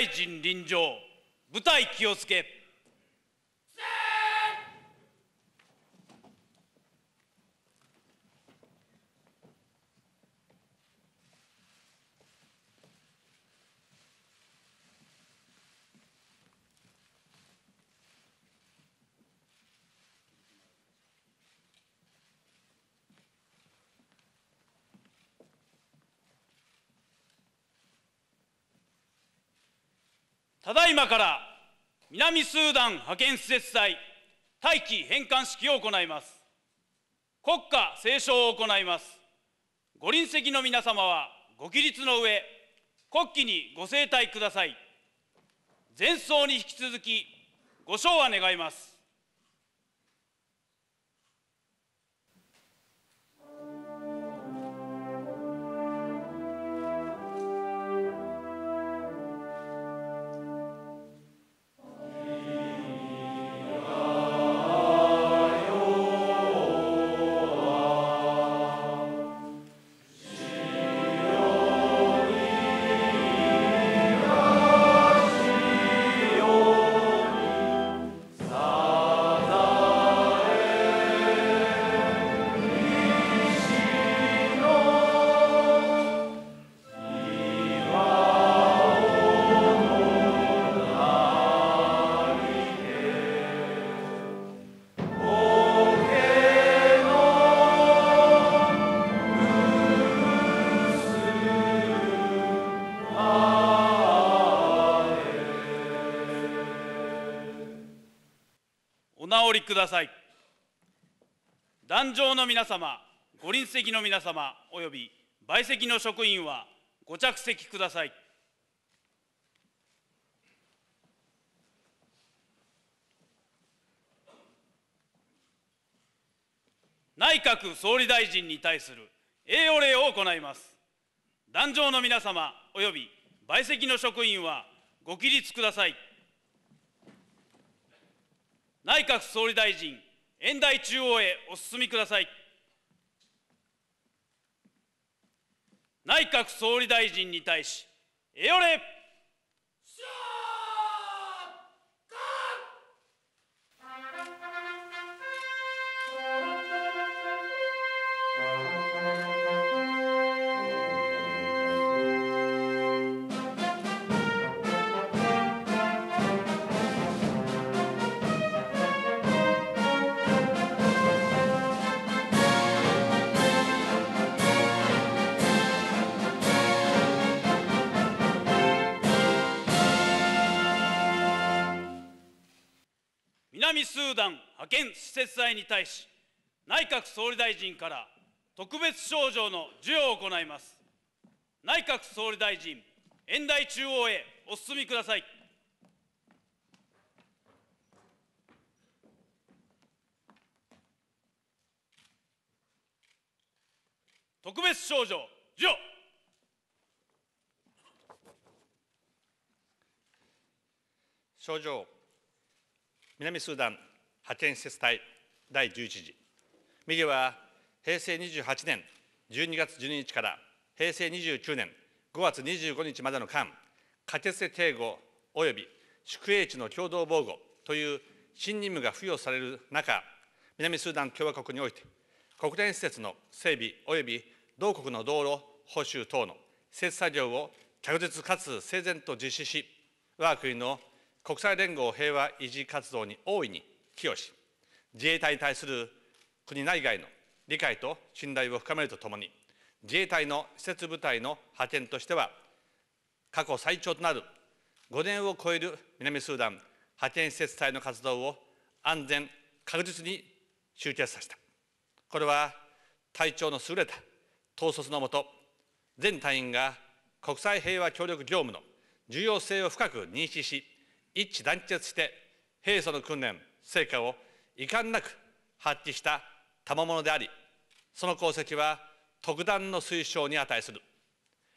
大臣臨場舞台気をつけただいまから南スーダン派遣施設隊待機返還式を行います国家斉唱を行いますご臨席の皆様はご起立の上国旗にご整体ください前奏に引き続きご唱和願いますおりください壇上の皆様ご臨席の皆様および陪席の職員はご着席ください内閣総理大臣に対する栄誉礼を行います壇上の皆様および陪席の職員はご起立ください内閣総理大臣、演台中央へお進みください。内閣総理大臣に対し、エオレスーダン派遣施設隊に対し内閣総理大臣から特別賞状の授与を行います内閣総理大臣演台中央へお進みください特別賞状授与賞状南スーダン派遣施設隊第11次右は平成28年12月12日から平成29年5月25日までの間仮設で定合及び宿営地の共同防護という新任務が付与される中南スーダン共和国において国連施設の整備及び同国の道路補修等の施設作業を着実かつ整然と実施し我が国の国際連合平和維持活動に大いに寄与し、自衛隊に対する国内外の理解と信頼を深めるとともに、自衛隊の施設部隊の派遣としては、過去最長となる5年を超える南スーダン派遣施設隊の活動を安全、確実に集結させた。これは隊長の優れた統率のもと、全隊員が国際平和協力業務の重要性を深く認識し、一致団結して、平素の訓練、成果を遺憾なく発揮した賜物でありその功績は特段の推奨に値する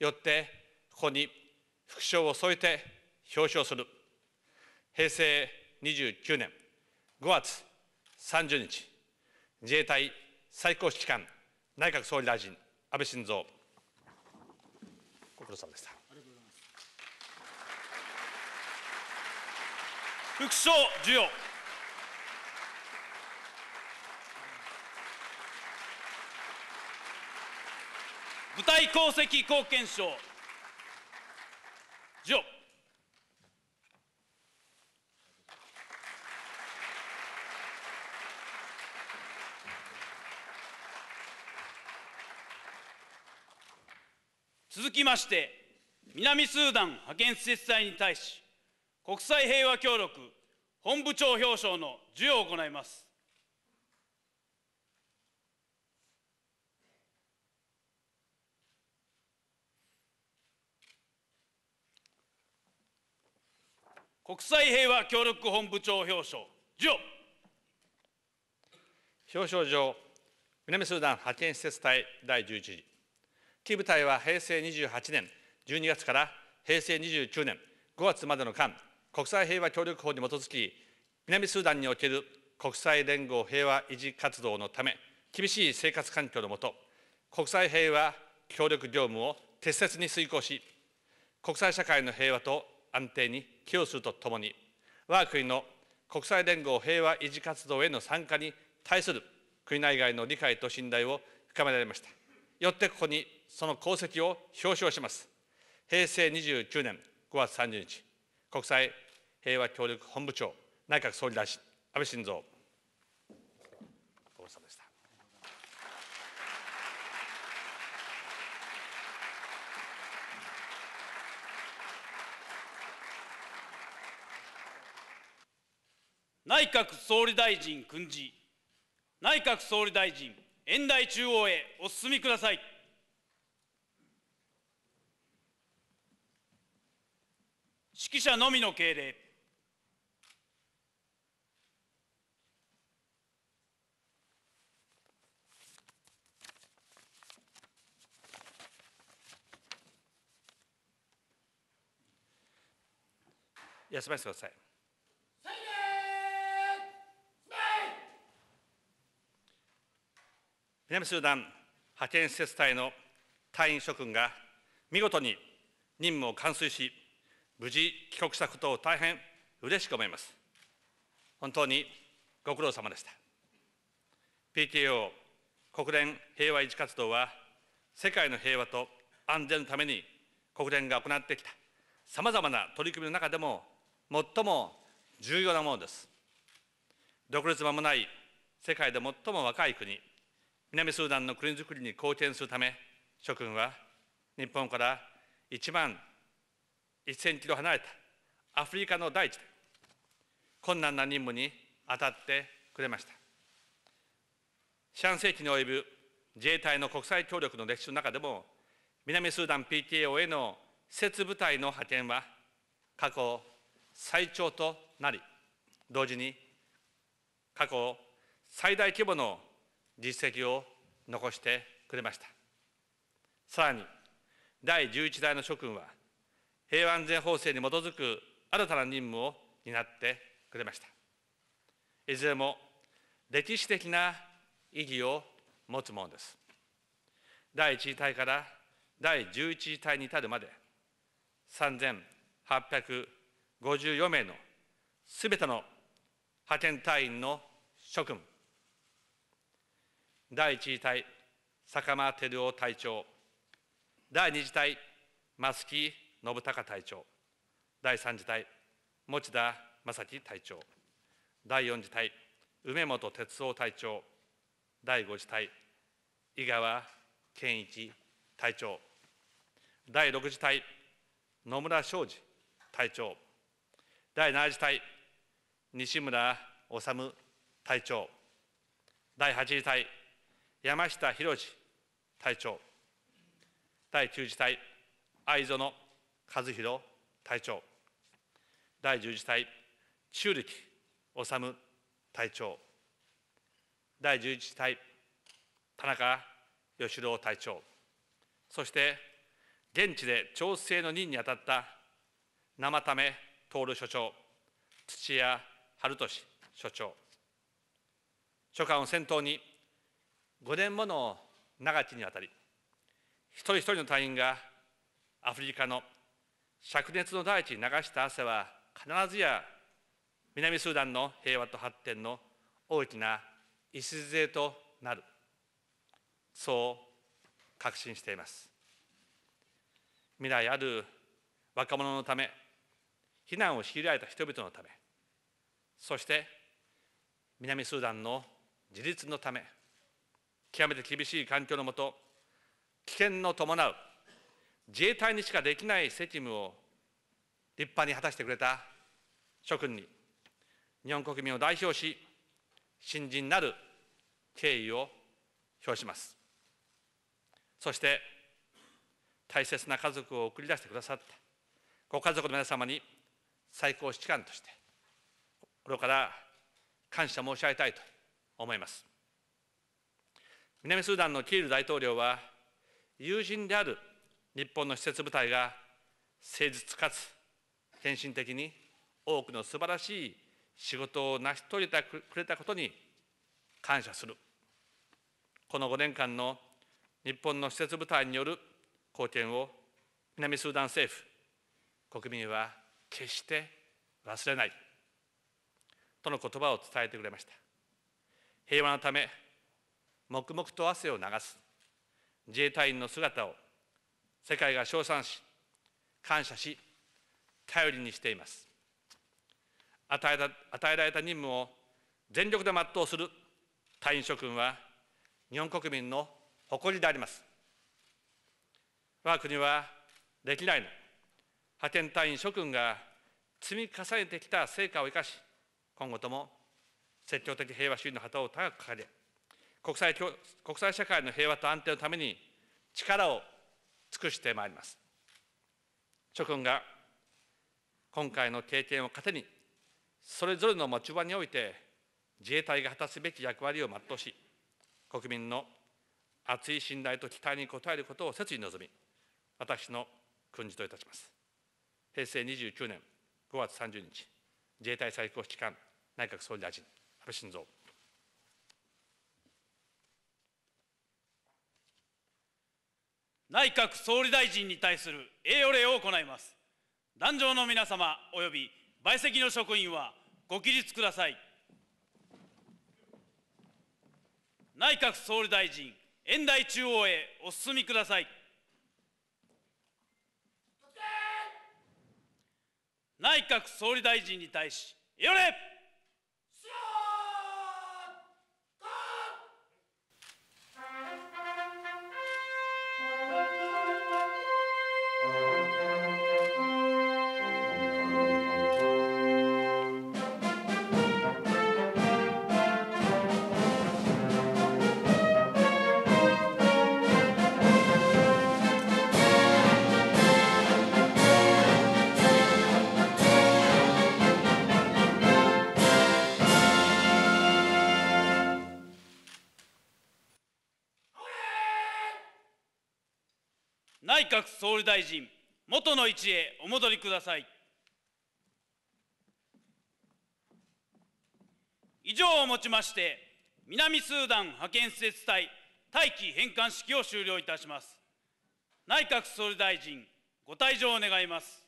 よってここに副賞を添えて表彰する平成29年5月30日自衛隊最高指揮官内閣総理大臣安倍晋三ご苦労様でした副賞授与舞台功績貢献賞授与続きまして南スーダン派遣施設隊に対し国際平和協力本部長表彰の授与を行います。国際平和協力本部長表彰授与表彰状南スーダン派遣施設隊第11次キー部隊は平成28年12月から平成29年5月までの間国際平和協力法に基づき南スーダンにおける国際連合平和維持活動のため厳しい生活環境のもと国際平和協力業務を適切に遂行し国際社会の平和と安定に寄与するとともに我が国の国際連合平和維持活動への参加に対する国内外の理解と信頼を深められましたよってここにその功績を表彰します平成29年5月30日国際平和協力本部長内閣総理大臣安倍晋三内閣総理大臣訓示、内閣総理大臣、演台中央へお進みください。指揮者のみの敬礼。休ませてください。南スーダン派遣施設隊の隊員諸君が見事に任務を完遂し、無事帰国したことを大変嬉しく思います。本当にご苦労様でした。PTO 国連平和維持活動は、世界の平和と安全のために国連が行ってきたさまざまな取り組みの中でも最も重要なものです。独立間もない世界で最も若い国南スーダンの国づくりに貢献するため、諸君は日本から1万1000キロ離れたアフリカの大地で困難な任務に当たってくれました。四半世紀に及ぶ自衛隊の国際協力の歴史の中でも、南スーダン PKO への施設部隊の派遣は過去最長となり、同時に過去最大規模の実績を残してくれましたさらに第11代の諸君は平和安全法制に基づく新たな任務を担ってくれましたいずれも歴史的な意義を持つものです第1次隊から第11次隊に至るまで3854名のすべての派遣隊員の諸君第1次隊坂間照夫隊長第2次隊増木信孝隊長第3次隊持田正樹隊長第4次隊梅本哲夫隊長第5次隊井川健一隊長第6次隊野村昭司隊長第7次隊西村治隊長第8次隊山下博隊長第9次隊藍園和弘隊長第10次隊中力治隊長第11次隊田中義郎隊長そして現地で調整の任に当たった生為徹所長土屋春俊所長所管を先頭に5年もの長きにわたり一人一人の隊員がアフリカの灼熱の大地に流した汗は必ずや南スーダンの平和と発展の大きな礎となるそう確信しています未来ある若者のため避難を強いられた人々のためそして南スーダンの自立のため極めて厳しい環境のもと、危険の伴う自衛隊にしかできない責務を立派に果たしてくれた諸君に、日本国民を代表し、新人なる敬意を表します。そして、大切な家族を送り出してくださったご家族の皆様に最高指揮官として、心から感謝申し上げたいと思います。南スーダンのキール大統領は、友人である日本の施設部隊が誠実かつ献身的に多くの素晴らしい仕事を成し遂げてくれたことに感謝する。この5年間の日本の施設部隊による貢献を南スーダン政府、国民は決して忘れないとの言葉を伝えてくれました。平和のため黙々と汗を流す自衛隊員の姿を世界が称賛し感謝し頼りにしています与えた与えられた任務を全力で全うする隊員諸君は日本国民の誇りであります我が国は歴代の派遣隊員諸君が積み重ねてきた成果を生かし今後とも積極的平和主義の旗を高く掲げ国際国際社会の平和と安定のために力を尽くしてまいります。諸君が今回の経験を糧に、それぞれの持ち場において、自衛隊が果たすべき役割を全うし、国民の厚い信頼と期待に応えることを切に望み、私の訓示といたします。平成29年5月30日、自衛隊最高指揮官、内閣総理大臣、安倍晋三。内閣総理大臣に対する栄誉礼を行います。壇上の皆様及び陪席の職員はご起立ください。内閣総理大臣、演台中央へお進みください。内閣総理大臣に対し、よれ総理大臣、元の位置へお戻りください。以上をもちまして、南スーダン派遣施設隊待機返還式を終了いたします。内閣総理大臣、ご退場を願います。